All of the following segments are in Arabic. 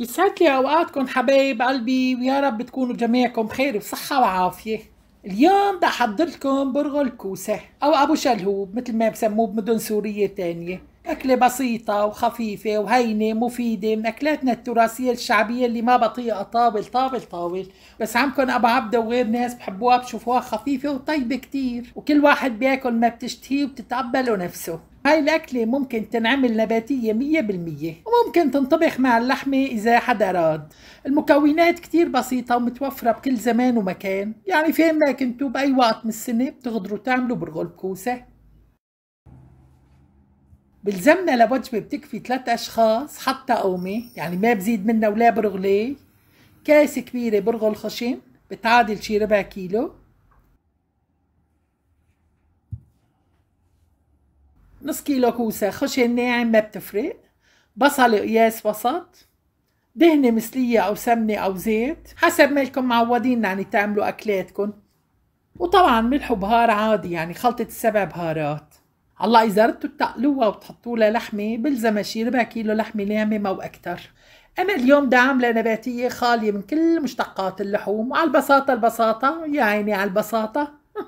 يسعد لي اوقاتكم حبايب قلبي ويا رب تكونوا جميعكم بخير وصحه وعافيه اليوم بدي احضر لكم برغل كوسه او ابو شلهوب مثل ما بسموه بمدن سوريه تانية أكلة بسيطة وخفيفة وهينة مفيدة من أكلاتنا التراثية الشعبية اللي ما بطيقة طاول طاول طاول بس عمكن أبو عبدة وغير ناس بحبوها بشوفوها خفيفة وطيبة كتير وكل واحد بياكل ما بتشتهيه وبتتقبله نفسه هاي الأكلة ممكن تنعمل نباتية مية بالمية وممكن تنطبخ مع اللحمة إذا حدا أراد المكونات كتير بسيطة ومتوفرة بكل زمان ومكان يعني فين ما كنتوا بأي وقت من السنة بتقدروا تعملوا برغل بكوسة بلزمنا لوجبة بتكفي ثلاث أشخاص حتى قومة يعني ما بزيد منها ولا برغلي كاسة كبيرة برغل خشن بتعادل شي ربع كيلو نص كيلو كوسة خشن ناعم ما بتفرق بصل قياس وسط دهنة مثلية أو سمنة أو زيت حسب ما لكم معودين يعني تعملوا أكلاتكم وطبعا ملح وبهار عادي يعني خلطة السبع بهارات الله إذا ردتوا تقلوها وتحطوا لها لحمة بلزم شي ربع كيلو لحمة ناعمه ما واكثر أنا اليوم بدي عاملة نباتية خالية من كل مشتقات اللحوم وعلى البساطة البساطة يا عيني على البساطة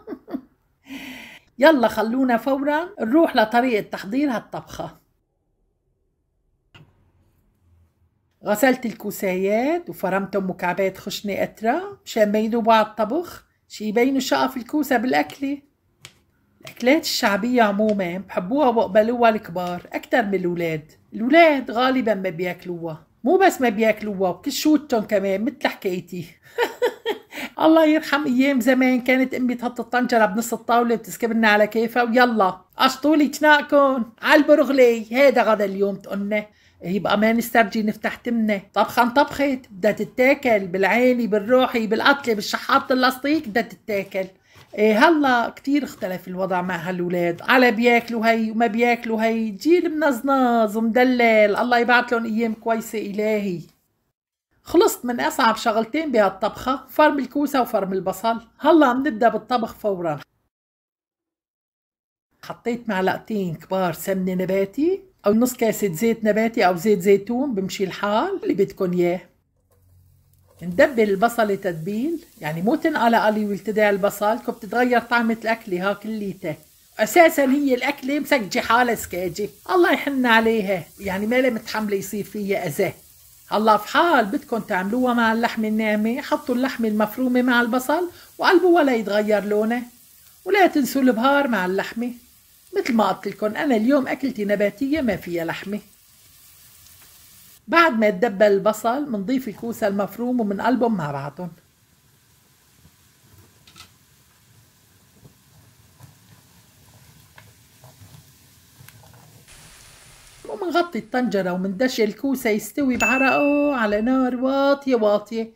يلا خلونا فورا نروح لطريقة تحضير هالطبخة غسلت الكوسايات وفرمتهم مكعبات خشنة قطرة مشان يدوبوا على الطبخ شي يبينوا شقف الكوسة بالأكلة الأكلات الشعبية عموما بحبوها وبقبلوها الكبار أكتر من الولاد الولاد غالبا ما بياكلوها مو بس ما بياكلوها وكل كمان مثل حكايتي الله يرحم ايام زمان كانت امي تحط الطنجره بنص الطاوله وتسكب لنا على كيفها ويلا لي جناكم على البرغلي هيدا غدا اليوم تقلنا يبقى ما نسترجي نفتح تمنا طبخا طبخت بدها تتاكل بالعيني بالروحي بالقطله بالشحاط اللاصطيك بدها تتاكل إيه هلا كتير اختلف الوضع مع هالولاد على بياكلوا هي وما بياكلوا هي جيل منزناز ومدلل الله يبعث لهم ايام كويسه الهي خلصت من أصعب شغلتين بهالطبخة فرم الكوسة وفرم البصل هلا بنبدأ بالطبخ فورا حطيت معلقتين كبار سمنة نباتي أو نص كاسة زيت نباتي أو زيت زيتون بمشي الحال اللي بدكن إياه ندبل البصلة تدبيل يعني مو تنقلى قلي ويلتدع البصل كو بتتغير طعمة الأكلة ها كليتها اساسا هي الاكله مسكجه حالها سكاجه الله يحن عليها يعني ما متحمله يصير فيها اذى الله في حال بدكم تعملوها مع اللحمة الناعمة حطوا اللحمة المفرومة مع البصل وقلبوها ليتغير لونه ولا تنسوا البهار مع اللحمة مثل ما قلت لكم أنا اليوم أكلتي نباتية ما فيها لحمة بعد ما يتدبل البصل منضيف الكوسة المفروم ومنقلبهم مع بعضهم نغطي الطنجرة ومندشي الكوسة يستوي بعرقه على نار واطية واطية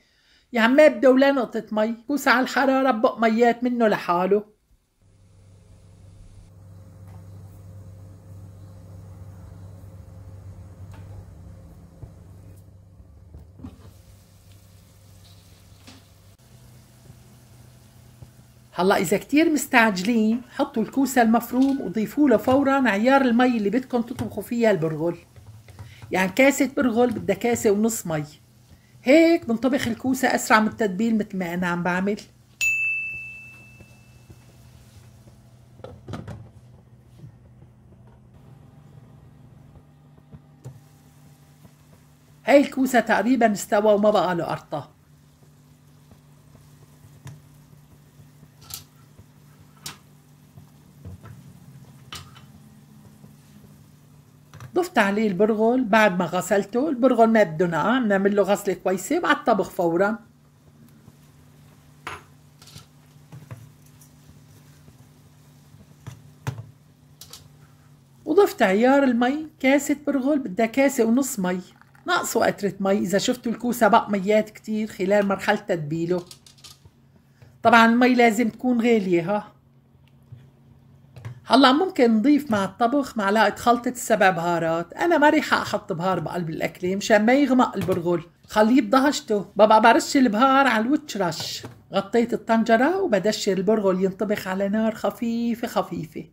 يا عمي بدو لا نقطة مي كوسة على الحرارة بق ميات منه لحاله هلا اذا كتير مستعجلين حطوا الكوسه المفروم وضيفوا له فورا عيار المي اللي بدكم تطبخوا فيها البرغل يعني كاسه برغل بدها كاسه ونص مي هيك بنطبخ الكوسه اسرع من التتبيل مثل ما انا عم بعمل هاي الكوسه تقريبا استوى وما بقى له قرطه ضفت عليه البرغل بعد ما غسلته البرغل ما بده نقع بنعمل له غسله كويسه مع الطبخ فورا وضفت عيار المي كاسة برغل بدها كاسة ونص مي ناقصه قطرة مي إذا شفتوا الكوسة بق ميات كتير خلال مرحلة تتبيله طبعا المي لازم تكون غالية ها هلا ممكن نضيف مع الطبخ معلقة خلطة السبع بهارات، أنا ما رح أحط بهار بقلب الأكلة مشان ما يغمق البرغل، خليه بضهشته ببقى برش البهار على الوتش غطيت الطنجرة وبدشر البرغل ينطبخ على نار خفيفة خفيفة.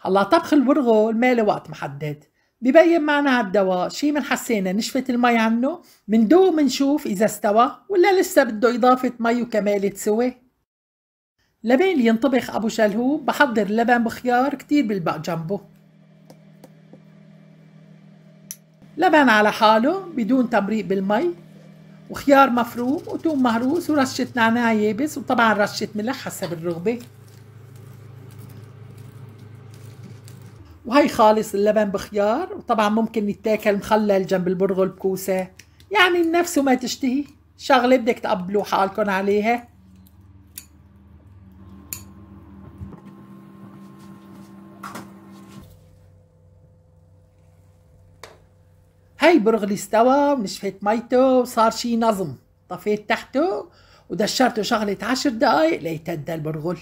هلا طبخ البرغل ما له وقت محدد، ببين معنا هالدواء شي من حسينا نشفت المي عنه، دو منشوف إذا استوى ولا لسه بده إضافة مي وكمالة سوى. لبين ينطبخ أبو شلهوب بحضر لبن بخيار كتير بالبق جنبه لبن على حاله بدون تمريق بالمي وخيار مفروم وتوم مهروس ورشة نعناع يابس وطبعا رشة ملح حسب الرغبة وهي خالص اللبن بخيار وطبعا ممكن يتاكل مخلل جنب البرغل بكوسة يعني النفس وما تشتهي شغلة بدك تقبلوا حالكم عليها هاي اللي استوى ونشفت ميته وصار شي نظم طفيت تحته ودشرته شغلة عشر دقايق ليتدى البرغل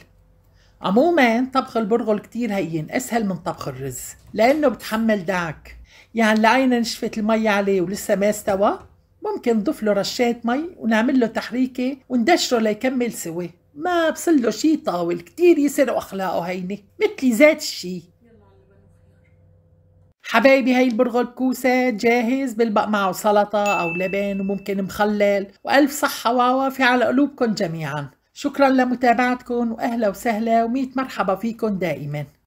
عموما طبخ البرغل كتير هين اسهل من طبخ الرز لانه بتحمل دعك يعني لعينا نشفت المي عليه ولسه ما استوى ممكن نضيف له رشات مي ونعمل له تحريكة وندشره ليكمل سوي ما له شي طاول كتير يسر واخلاقه هينه مثلي ذات الشي حبايبي هاي البرغل بكوسة جاهز بلبق معه سلطة أو لبن وممكن مخلل وألف صحة وعوافي على قلوبكم جميعا شكرا لمتابعتكم وأهلا وسهلا وميت مرحبا فيكم دائما